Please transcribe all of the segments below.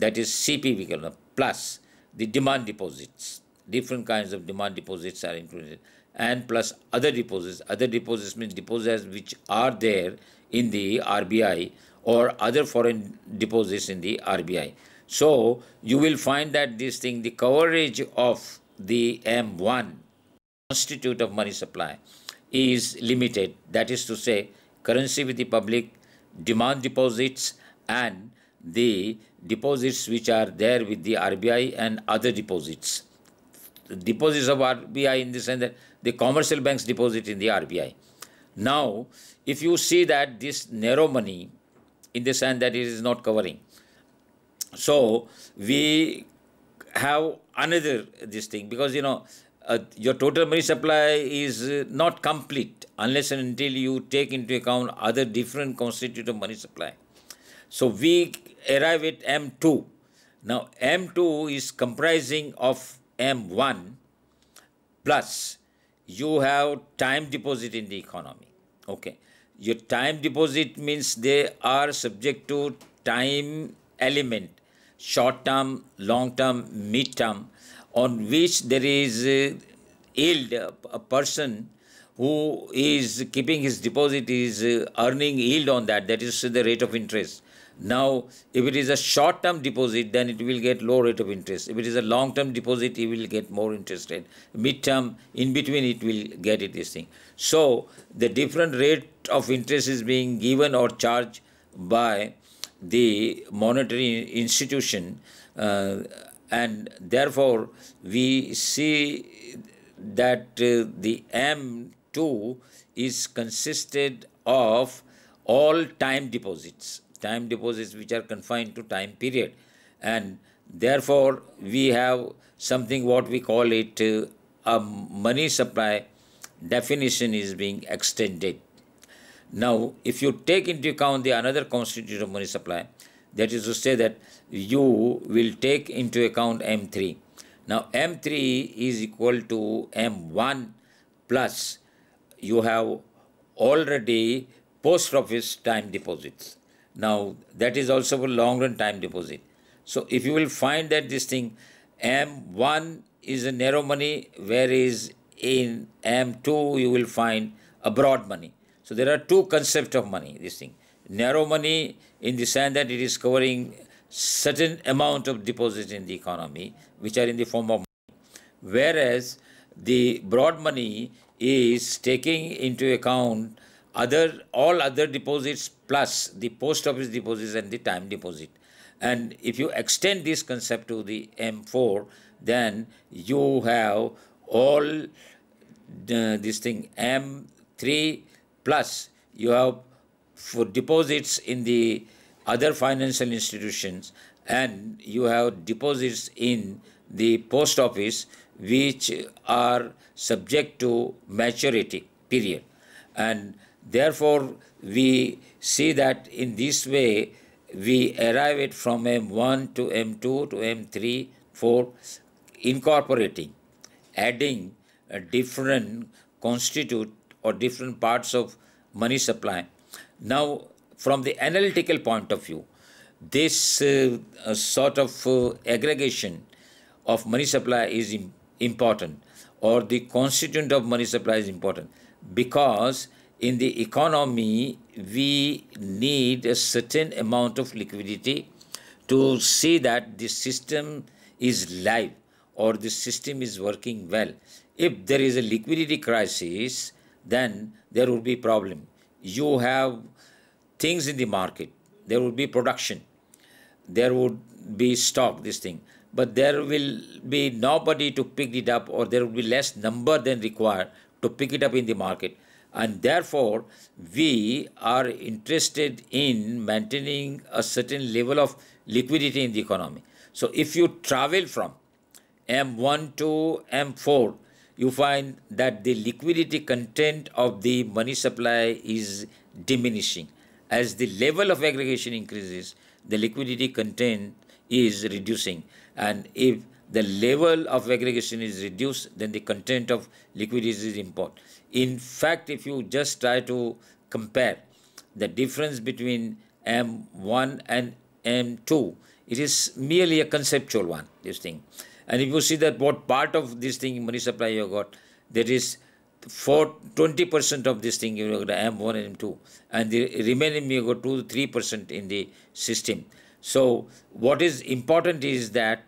that is CPV plus the demand deposits. Different kinds of demand deposits are included and plus other deposits. Other deposits means deposits which are there in the RBI or other foreign deposits in the RBI. So you will find that this thing, the coverage of the M1 constitute of money supply is limited. That is to say, currency with the public, demand deposits and the deposits which are there with the RBI and other deposits. deposits of RBI in the sense that the commercial banks deposit in the RBI. Now, if you see that this narrow money in the sense that it is not covering, so we have another this thing because you know uh, your total money supply is uh, not complete unless and until you take into account other different constituent money supply. So we arrive at M2. Now M2 is comprising of M1 plus you have time deposit in the economy. Okay. Your time deposit means they are subject to time element, short term, long term, mid term, on which there is a yield. A person who is keeping his deposit is uh, earning yield on that, that is the rate of interest now, if it is a short-term deposit, then it will get low rate of interest. If it is a long-term deposit, it will get more interest rate. Mid-term, in between, it will get it this thing. So, the different rate of interest is being given or charged by the monetary institution uh, and therefore we see that uh, the M2 is consisted of all time deposits time deposits which are confined to time period and therefore we have something what we call it uh, a money supply definition is being extended now if you take into account the another constituent of money supply that is to say that you will take into account m3 now m3 is equal to m1 plus you have already post office time deposits now, that is also for long run time deposit. So, if you will find that this thing M1 is a narrow money, whereas in M2 you will find a broad money. So, there are two concepts of money, this thing. Narrow money in the sense that it is covering certain amount of deposit in the economy, which are in the form of money. Whereas the broad money is taking into account other all other deposits plus the post office deposits and the time deposit and if you extend this concept to the m4 then you have all uh, this thing m3 plus you have for deposits in the other financial institutions and you have deposits in the post office which are subject to maturity period and Therefore, we see that in this way, we arrive it from M1 to M2 to M3, 4, incorporating, adding different constitute or different parts of money supply. Now, from the analytical point of view, this uh, sort of uh, aggregation of money supply is Im important or the constituent of money supply is important because in the economy, we need a certain amount of liquidity to see that the system is live or the system is working well. If there is a liquidity crisis, then there will be problem. You have things in the market. There will be production. There would be stock, this thing. But there will be nobody to pick it up or there will be less number than required to pick it up in the market and therefore we are interested in maintaining a certain level of liquidity in the economy. So if you travel from M1 to M4, you find that the liquidity content of the money supply is diminishing. As the level of aggregation increases, the liquidity content is reducing. And if the level of aggregation is reduced, then the content of liquidity is important. In fact, if you just try to compare the difference between M1 and M2, it is merely a conceptual one, this thing. And if you see that what part of this thing money supply you got, there is for 20% of this thing you got M1 and M2, and the remaining you got 2 3% in the system. So, what is important is that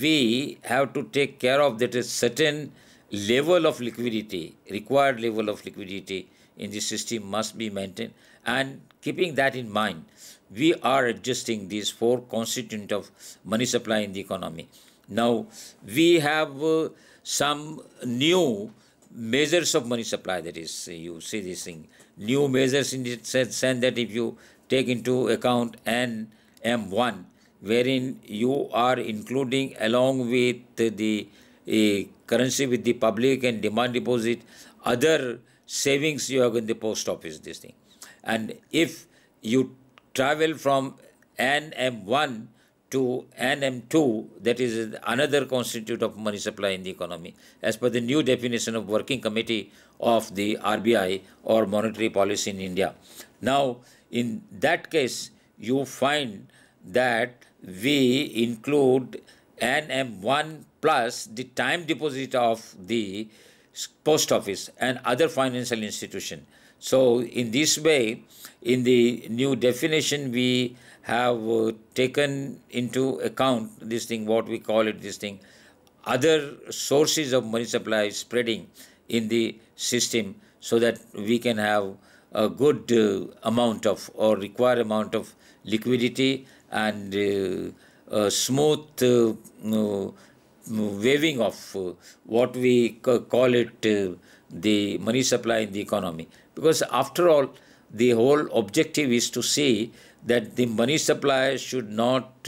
we have to take care of that a certain level of liquidity, required level of liquidity in the system must be maintained. And keeping that in mind, we are adjusting these four constituent of money supply in the economy. Now, we have uh, some new measures of money supply, that is, you see this thing, new measures in the sense that if you take into account NM1, wherein you are including along with the uh, currency with the public and demand deposit, other savings you have in the post office, this thing. And if you travel from NM1 to NM2, that is another constitute of money supply in the economy, as per the new definition of working committee of the RBI or monetary policy in India. Now, in that case, you find that we include NM1 plus the time deposit of the post office and other financial institution. So in this way, in the new definition, we have uh, taken into account this thing, what we call it, this thing, other sources of money supply spreading in the system so that we can have a good uh, amount of or required amount of liquidity and uh, smooth uh, waving of uh, what we call it the money supply in the economy. Because after all, the whole objective is to see that the money supply should not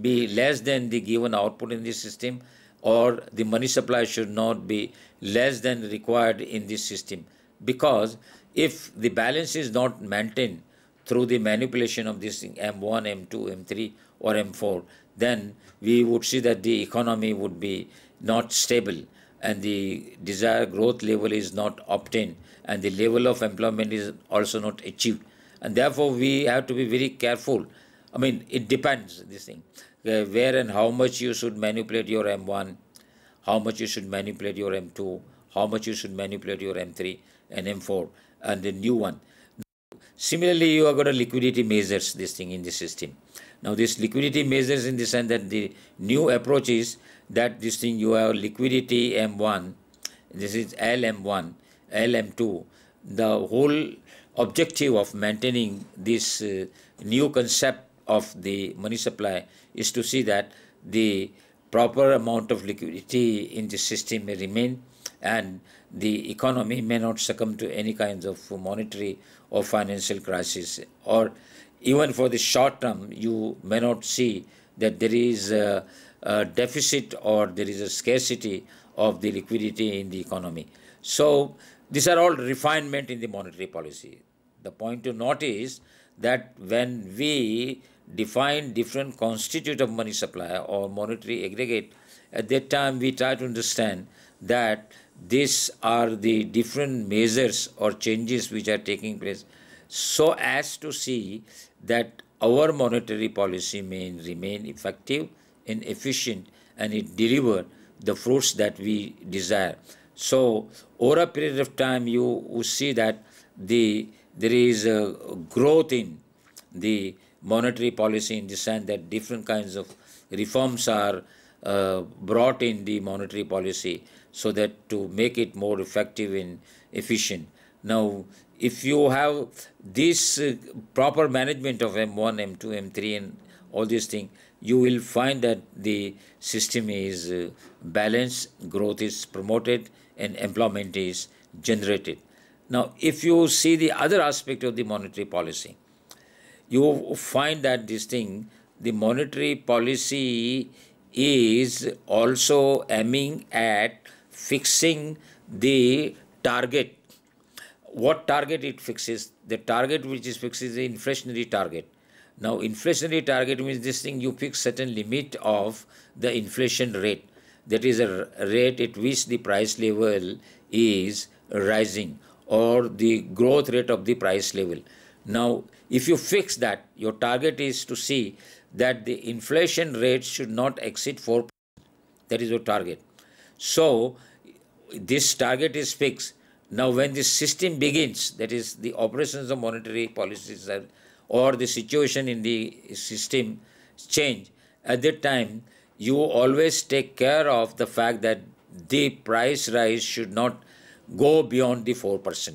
be less than the given output in the system or the money supply should not be less than required in this system because if the balance is not maintained through the manipulation of this M1, M2, M3 or M4, then we would see that the economy would be not stable and the desired growth level is not obtained and the level of employment is also not achieved. And therefore, we have to be very careful. I mean, it depends, this thing, uh, where and how much you should manipulate your M1, how much you should manipulate your M2, how much you should manipulate your M3 and M4 and the new one. Similarly, you have got a liquidity measures this thing in the system. Now, this liquidity measures in the sense that the new approach is that this thing you have liquidity M1, this is LM1, LM2. The whole objective of maintaining this uh, new concept of the money supply is to see that the proper amount of liquidity in the system may remain and the economy may not succumb to any kinds of monetary or financial crisis or even for the short term you may not see that there is a, a deficit or there is a scarcity of the liquidity in the economy so these are all refinement in the monetary policy the point to note is that when we define different constitute of money supply or monetary aggregate at that time we try to understand that these are the different measures or changes which are taking place so as to see that our monetary policy may remain effective and efficient and it deliver the fruits that we desire. So over a period of time you, will see that the there is a growth in the monetary policy in the sense that different kinds of reforms are uh, brought in the monetary policy so that to make it more effective and efficient. Now, if you have this uh, proper management of M1, M2, M3 and all these things, you will find that the system is uh, balanced, growth is promoted and employment is generated. Now, if you see the other aspect of the monetary policy, you find that this thing, the monetary policy is also aiming at fixing the target. What target it fixes? The target which is fixed is the inflationary target. Now, inflationary target means this thing you fix certain limit of the inflation rate. That is a rate at which the price level is rising or the growth rate of the price level. Now, if you fix that, your target is to see that the inflation rate should not exceed 4%. That is your target. So, this target is fixed. Now, when this system begins, that is the operations of monetary policies or the situation in the system change, at that time, you always take care of the fact that the price rise should not go beyond the 4%.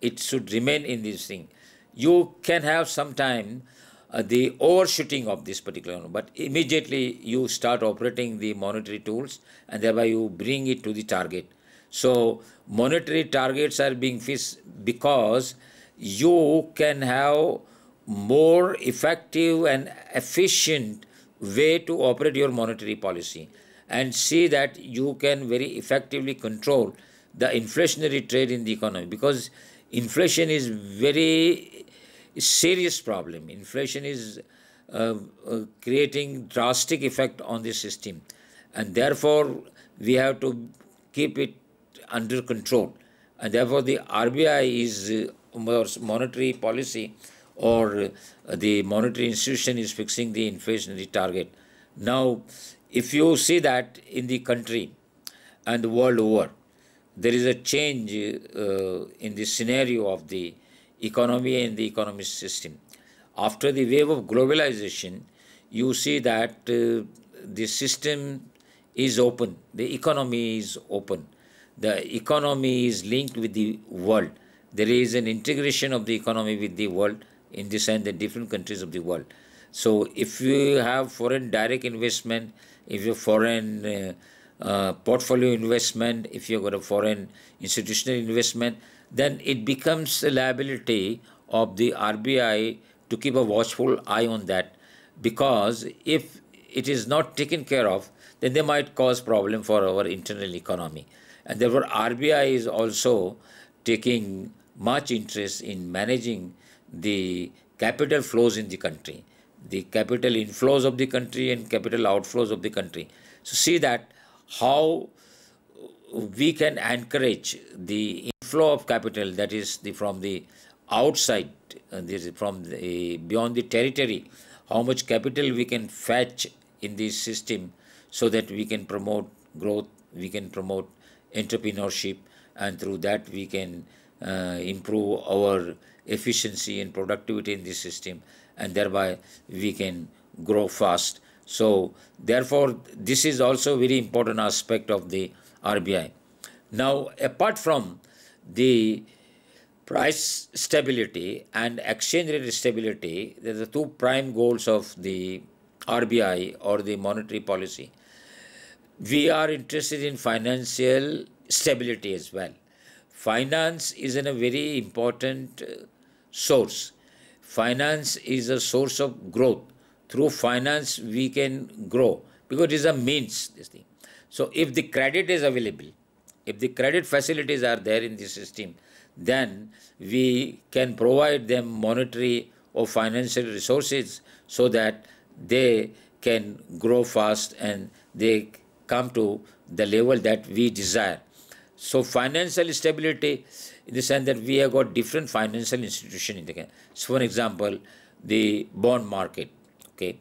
It should remain in this thing. You can have some time uh, the overshooting of this particular one, but immediately you start operating the monetary tools and thereby you bring it to the target so monetary targets are being fixed because you can have more effective and efficient way to operate your monetary policy and see that you can very effectively control the inflationary trade in the economy because inflation is very serious problem inflation is uh, uh, creating drastic effect on the system and therefore we have to keep it under control. And therefore, the RBI is uh, monetary policy or uh, the monetary institution is fixing the inflationary target. Now, if you see that in the country and the world over, there is a change uh, in the scenario of the economy and the economic system. After the wave of globalization, you see that uh, the system is open, the economy is open the economy is linked with the world. There is an integration of the economy with the world in the sense that different countries of the world. So if you have foreign direct investment, if you foreign uh, uh, portfolio investment, if you've got a foreign institutional investment, then it becomes a liability of the RBI to keep a watchful eye on that because if it is not taken care of, then they might cause problem for our internal economy. And therefore, RBI is also taking much interest in managing the capital flows in the country, the capital inflows of the country and capital outflows of the country. So see that how we can encourage the inflow of capital that is the, from the outside, uh, this from the, beyond the territory, how much capital we can fetch in this system so that we can promote growth, we can promote entrepreneurship and through that we can uh, improve our efficiency and productivity in the system and thereby we can grow fast so therefore this is also very important aspect of the rbi now apart from the price stability and exchange rate stability there are the two prime goals of the rbi or the monetary policy we are interested in financial stability as well. Finance is a very important uh, source. Finance is a source of growth. Through finance, we can grow because it is a means. This thing. So, if the credit is available, if the credit facilities are there in the system, then we can provide them monetary or financial resources so that they can grow fast and they come to the level that we desire. So financial stability in the sense that we have got different financial institutions. in the country. So for example, the bond market, okay,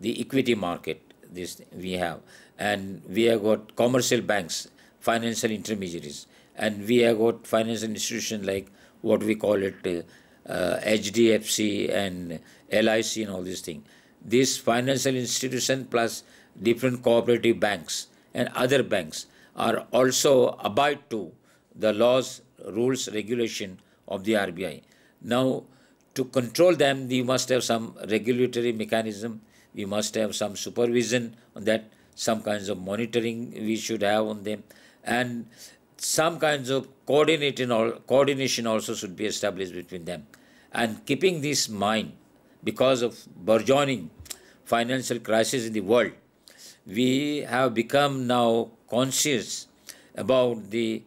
the equity market, this we have, and we have got commercial banks, financial intermediaries, and we have got financial institution like what we call it uh, uh, HDFC and LIC and all these things. This financial institution plus different cooperative banks and other banks are also abide to the laws, rules, regulation of the RBI. Now, to control them, we must have some regulatory mechanism, we must have some supervision on that, some kinds of monitoring we should have on them, and some kinds of coordinating or coordination also should be established between them. And keeping this mind, because of burgeoning financial crisis in the world, we have become now conscious about the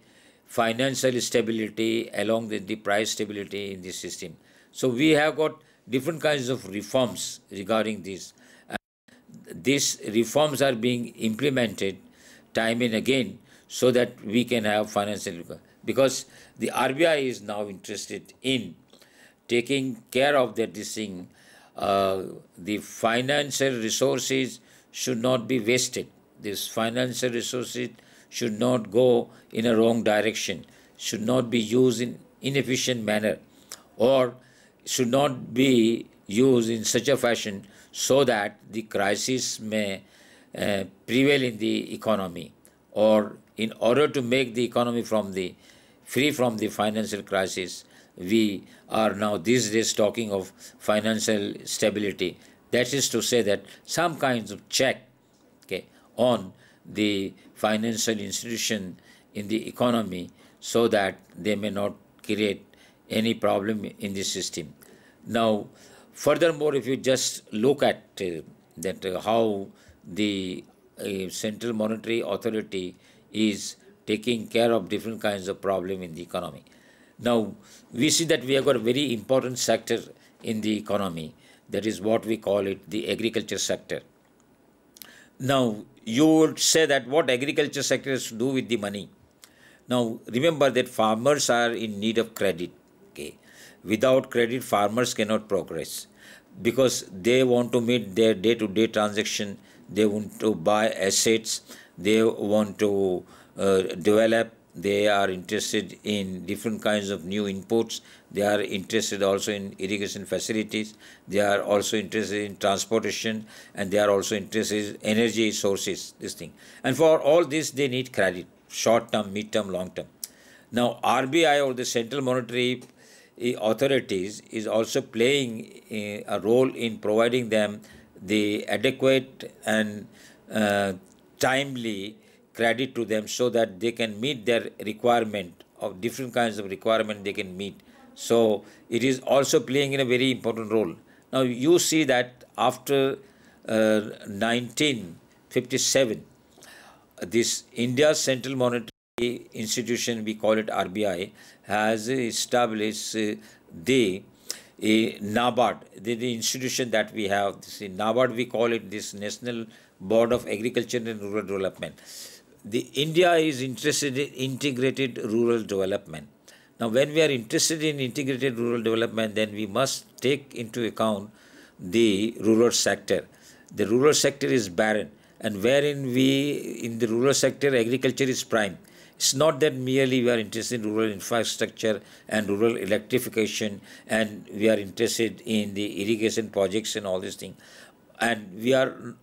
financial stability along with the price stability in the system. So we have got different kinds of reforms regarding this. And these reforms are being implemented time and again so that we can have financial because the RBI is now interested in taking care of that this thing, uh, the financial resources should not be wasted. These financial resources should not go in a wrong direction, should not be used in inefficient manner, or should not be used in such a fashion so that the crisis may uh, prevail in the economy or in order to make the economy from the free from the financial crisis we are now these days talking of financial stability that is to say that some kinds of check okay, on the financial institution in the economy so that they may not create any problem in the system. Now, furthermore, if you just look at uh, that uh, how the uh, Central Monetary Authority is taking care of different kinds of problem in the economy. Now, we see that we have got a very important sector in the economy that is what we call it, the agriculture sector. Now, you would say that what agriculture sector has to do with the money. Now, remember that farmers are in need of credit. Okay? Without credit, farmers cannot progress because they want to meet their day-to-day -day transaction. They want to buy assets. They want to uh, develop they are interested in different kinds of new inputs they are interested also in irrigation facilities they are also interested in transportation and they are also interested in energy sources this thing and for all this they need credit short term mid term long term now rbi or the central monetary eh, authorities is also playing eh, a role in providing them the adequate and uh, timely credit to them so that they can meet their requirement of different kinds of requirement they can meet. So it is also playing in a very important role. Now you see that after uh, 1957, this India's Central Monetary Institution, we call it RBI, has established uh, the a NABARD, the, the, institution that we have. This NABARD, we call it this National Board of Agriculture and Rural Development the India is interested in integrated rural development. Now, when we are interested in integrated rural development, then we must take into account the rural sector. The rural sector is barren, and wherein we, in the rural sector, agriculture is prime. It's not that merely we are interested in rural infrastructure and rural electrification, and we are interested in the irrigation projects and all these things, and we are